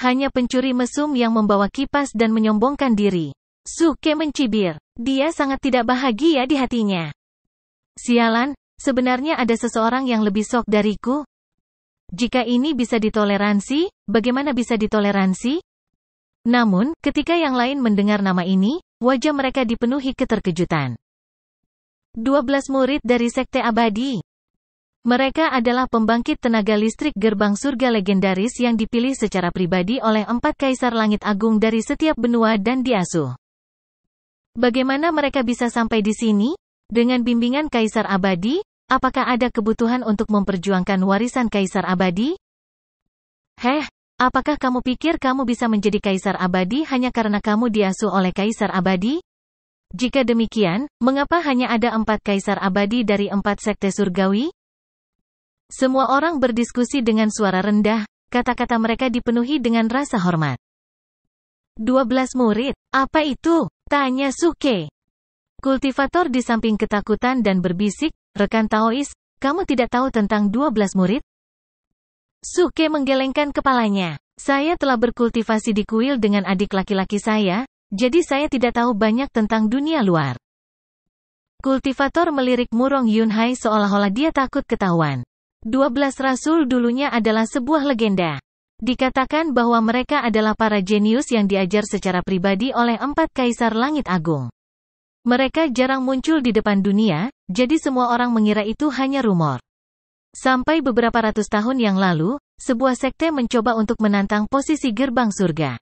Hanya pencuri mesum yang membawa kipas dan menyombongkan diri. Suke mencibir, dia sangat tidak bahagia di hatinya. Sialan, sebenarnya ada seseorang yang lebih sok dariku, jika ini bisa ditoleransi, bagaimana bisa ditoleransi? Namun, ketika yang lain mendengar nama ini, wajah mereka dipenuhi keterkejutan. 12 murid dari Sekte Abadi mereka adalah pembangkit tenaga listrik gerbang surga legendaris yang dipilih secara pribadi oleh empat kaisar langit agung dari setiap benua dan diasuh. Bagaimana mereka bisa sampai di sini? Dengan bimbingan kaisar abadi, Apakah ada kebutuhan untuk memperjuangkan warisan kaisar abadi? Heh, apakah kamu pikir kamu bisa menjadi kaisar abadi hanya karena kamu diasuh oleh kaisar abadi? Jika demikian, mengapa hanya ada empat kaisar abadi dari empat sekte surgawi? Semua orang berdiskusi dengan suara rendah, kata-kata mereka dipenuhi dengan rasa hormat. 12 murid, apa itu? Tanya Suke. Kultivator di samping ketakutan dan berbisik, rekan Taois, kamu tidak tahu tentang 12 murid? Suke menggelengkan kepalanya. Saya telah berkultivasi di kuil dengan adik laki-laki saya, jadi saya tidak tahu banyak tentang dunia luar. Kultivator melirik Murong Yunhai seolah-olah dia takut ketahuan. 12 rasul dulunya adalah sebuah legenda. Dikatakan bahwa mereka adalah para jenius yang diajar secara pribadi oleh empat kaisar langit agung. Mereka jarang muncul di depan dunia, jadi semua orang mengira itu hanya rumor. Sampai beberapa ratus tahun yang lalu, sebuah sekte mencoba untuk menantang posisi gerbang surga.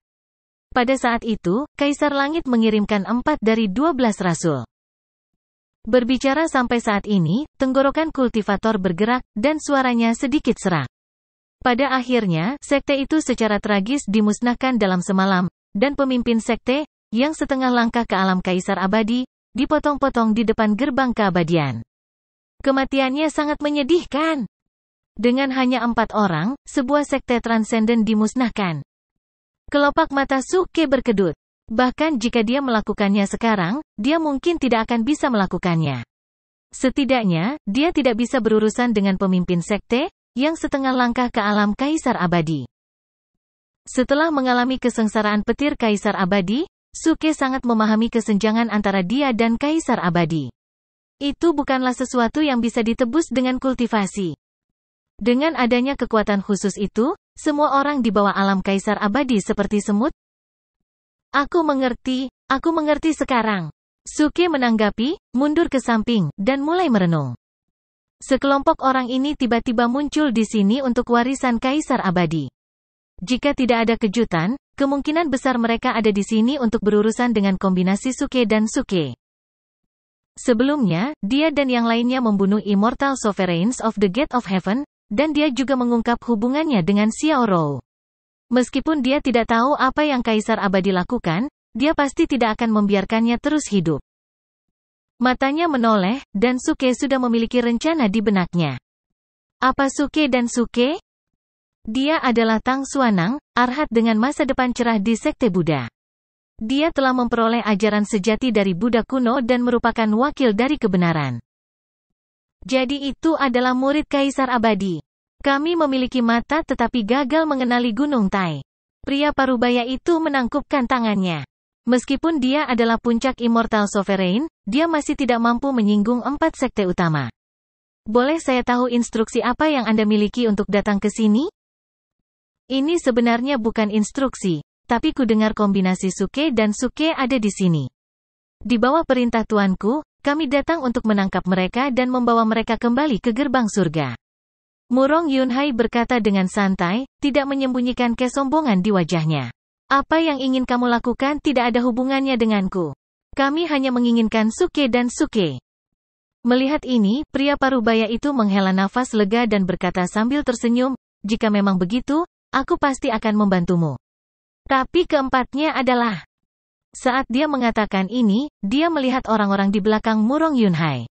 Pada saat itu, Kaisar Langit mengirimkan empat dari dua belas rasul. Berbicara sampai saat ini, tenggorokan kultivator bergerak, dan suaranya sedikit serak. Pada akhirnya, sekte itu secara tragis dimusnahkan dalam semalam, dan pemimpin sekte, yang setengah langkah ke alam kaisar abadi, dipotong-potong di depan gerbang keabadian. Kematiannya sangat menyedihkan. Dengan hanya empat orang, sebuah sekte transenden dimusnahkan. Kelopak mata Suke berkedut. Bahkan jika dia melakukannya sekarang, dia mungkin tidak akan bisa melakukannya. Setidaknya, dia tidak bisa berurusan dengan pemimpin sekte, yang setengah langkah ke alam kaisar abadi. Setelah mengalami kesengsaraan petir kaisar abadi, Suke sangat memahami kesenjangan antara dia dan Kaisar Abadi. Itu bukanlah sesuatu yang bisa ditebus dengan kultivasi. Dengan adanya kekuatan khusus itu, semua orang di bawah alam Kaisar Abadi seperti semut. Aku mengerti, aku mengerti sekarang. Suke menanggapi, mundur ke samping, dan mulai merenung. Sekelompok orang ini tiba-tiba muncul di sini untuk warisan Kaisar Abadi. Jika tidak ada kejutan, kemungkinan besar mereka ada di sini untuk berurusan dengan kombinasi Suke dan Suke. Sebelumnya, dia dan yang lainnya membunuh Immortal Sovereigns of the Gate of Heaven, dan dia juga mengungkap hubungannya dengan Xiao Rou. Meskipun dia tidak tahu apa yang Kaisar Abadi lakukan, dia pasti tidak akan membiarkannya terus hidup. Matanya menoleh, dan Suke sudah memiliki rencana di benaknya. Apa Suke dan Suke? Dia adalah Tang Suanang, arhat dengan masa depan cerah di Sekte Buddha. Dia telah memperoleh ajaran sejati dari Buddha kuno dan merupakan wakil dari kebenaran. Jadi itu adalah murid Kaisar Abadi. Kami memiliki mata tetapi gagal mengenali Gunung Tai. Pria parubaya itu menangkupkan tangannya. Meskipun dia adalah puncak Immortal Sovereign, dia masih tidak mampu menyinggung empat sekte utama. Boleh saya tahu instruksi apa yang Anda miliki untuk datang ke sini? Ini sebenarnya bukan instruksi, tapi ku dengar kombinasi suke dan suke ada di sini. Di bawah perintah tuanku, kami datang untuk menangkap mereka dan membawa mereka kembali ke gerbang surga. Murong Yunhai berkata dengan santai, tidak menyembunyikan kesombongan di wajahnya. Apa yang ingin kamu lakukan tidak ada hubungannya denganku. Kami hanya menginginkan suke dan suke. Melihat ini, pria parubaya itu menghela nafas lega dan berkata sambil tersenyum, jika memang begitu, Aku pasti akan membantumu. Tapi keempatnya adalah, saat dia mengatakan ini, dia melihat orang-orang di belakang Murong Yunhai.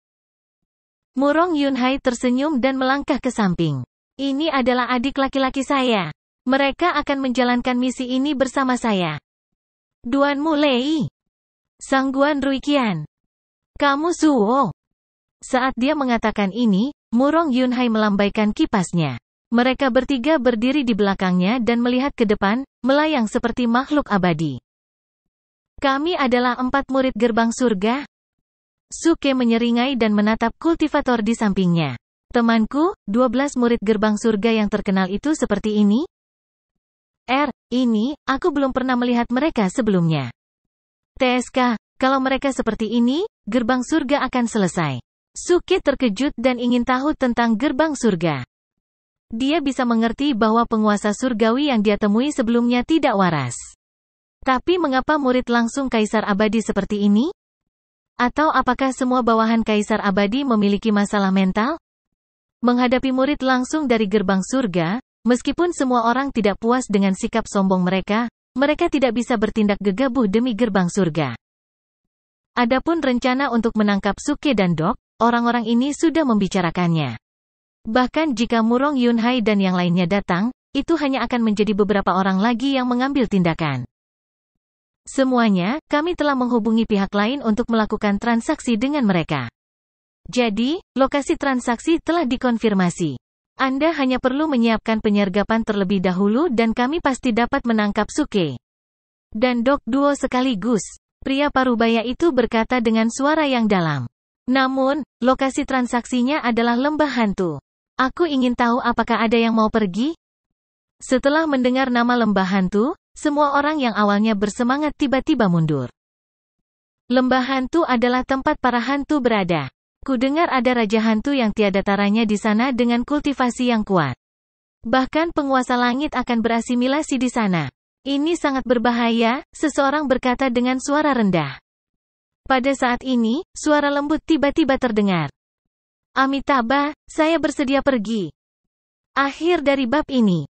Murong Yunhai tersenyum dan melangkah ke samping. Ini adalah adik laki-laki saya. Mereka akan menjalankan misi ini bersama saya. Duan Mulei. Sangguan Ruikian. Kamu Suo. Saat dia mengatakan ini, Murong Yunhai melambaikan kipasnya. Mereka bertiga berdiri di belakangnya dan melihat ke depan, melayang seperti makhluk abadi. Kami adalah empat murid gerbang surga. Suke menyeringai dan menatap kultivator di sampingnya. Temanku, dua belas murid gerbang surga yang terkenal itu seperti ini? Er, ini, aku belum pernah melihat mereka sebelumnya. TSK, kalau mereka seperti ini, gerbang surga akan selesai. Suke terkejut dan ingin tahu tentang gerbang surga. Dia bisa mengerti bahwa penguasa surgawi yang dia temui sebelumnya tidak waras. Tapi mengapa murid langsung kaisar abadi seperti ini? Atau apakah semua bawahan kaisar abadi memiliki masalah mental? Menghadapi murid langsung dari gerbang surga, meskipun semua orang tidak puas dengan sikap sombong mereka, mereka tidak bisa bertindak gegabah demi gerbang surga. Adapun rencana untuk menangkap Suke dan Dok, orang-orang ini sudah membicarakannya. Bahkan jika Murong Yunhai dan yang lainnya datang, itu hanya akan menjadi beberapa orang lagi yang mengambil tindakan. Semuanya, kami telah menghubungi pihak lain untuk melakukan transaksi dengan mereka. Jadi, lokasi transaksi telah dikonfirmasi. Anda hanya perlu menyiapkan penyergapan terlebih dahulu dan kami pasti dapat menangkap Suke. Dan Dok Duo sekaligus. Pria parubaya itu berkata dengan suara yang dalam. Namun, lokasi transaksinya adalah lembah hantu. Aku ingin tahu apakah ada yang mau pergi? Setelah mendengar nama lembah hantu, semua orang yang awalnya bersemangat tiba-tiba mundur. Lembah hantu adalah tempat para hantu berada. Kudengar ada raja hantu yang tiada taranya di sana dengan kultivasi yang kuat. Bahkan penguasa langit akan berasimilasi di sana. Ini sangat berbahaya, seseorang berkata dengan suara rendah. Pada saat ini, suara lembut tiba-tiba terdengar. Amitabha, saya bersedia pergi. Akhir dari bab ini.